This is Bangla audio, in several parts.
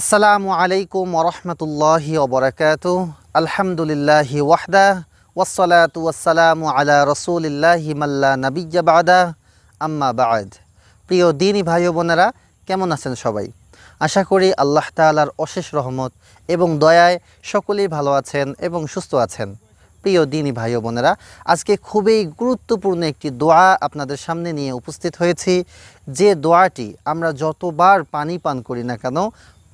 আসসালামু আলাইকুম ওরহমতুল্লাহি ওবরাকাত আলহামদুলিল্লাহি ওয়াহদা ওয়াসলাতু ওয়াসালামু আলা রসুলিল্লাহি মাল্লা নবিজাবাদা আম্মা বাদ প্রিয় দিনী ভাই বোনেরা কেমন আছেন সবাই আশা করি আল্লাহ তালার অশেষ রহমত এবং দয়ায় সকলেই ভালো আছেন এবং সুস্থ আছেন প্রিয় দিনী ভাই বোনেরা আজকে খুবই গুরুত্বপূর্ণ একটি দোয়া আপনাদের সামনে নিয়ে উপস্থিত হয়েছি যে দোয়াটি আমরা যতবার পানি পান করি না কেন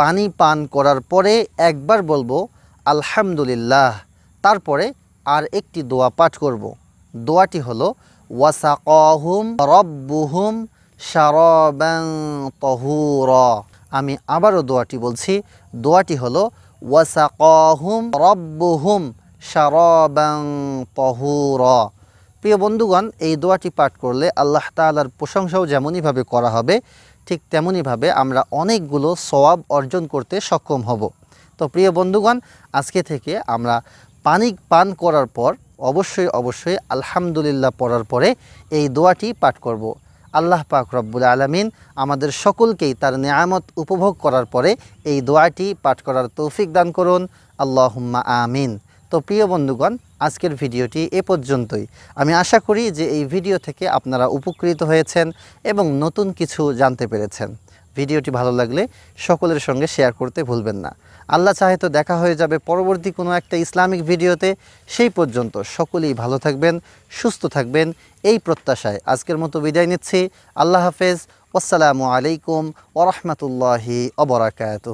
পানি পান করার পরে একবার বলবো আলহামদুলিল্লাহ তারপরে আর একটি দোয়া পাঠ করব। দোয়াটি হল ওয়াসাকুম রব্বুহুম সারবান তহুর আমি আবারও দোয়াটি বলছি দোয়াটি হল ওয়াসাকুম রব্বুহুম সারবান তহুর প্রিয় বন্ধুগণ এই দোয়াটি পাঠ করলে আল্লাহ তালার প্রশংসাও যেমনইভাবে করা হবে ঠিক তেমনইভাবে আমরা অনেকগুলো সবাব অর্জন করতে সক্ষম হব তো প্রিয় বন্ধুগণ আজকে থেকে আমরা পানি পান করার পর অবশ্যই অবশ্যই আলহামদুলিল্লাহ পড়ার পরে এই দোয়াটি পাঠ করব। আল্লাহ পাক রব্বুল আলমিন আমাদের সকলকেই তার নিয়ামত উপভোগ করার পরে এই দোয়াটি পাঠ করার তৌফিক দান করুন আল্লাহ আমিন তো প্রিয় বন্ধুগণ আজকের ভিডিওটি এ পর্যন্তই আমি আশা করি যে এই ভিডিও থেকে আপনারা উপকৃত হয়েছেন এবং নতুন কিছু জানতে পেরেছেন ভিডিওটি ভালো লাগলে সকলের সঙ্গে শেয়ার করতে ভুলবেন না আল্লাহ চাহে তো দেখা হয়ে যাবে পরবর্তী কোনো একটা ইসলামিক ভিডিওতে সেই পর্যন্ত সকলেই ভালো থাকবেন সুস্থ থাকবেন এই প্রত্যাশায় আজকের মতো বিদায় নিচ্ছি আল্লাহ হাফেজ আসসালামু আলাইকুম ওরহমতুল্লাহি অবরাকাত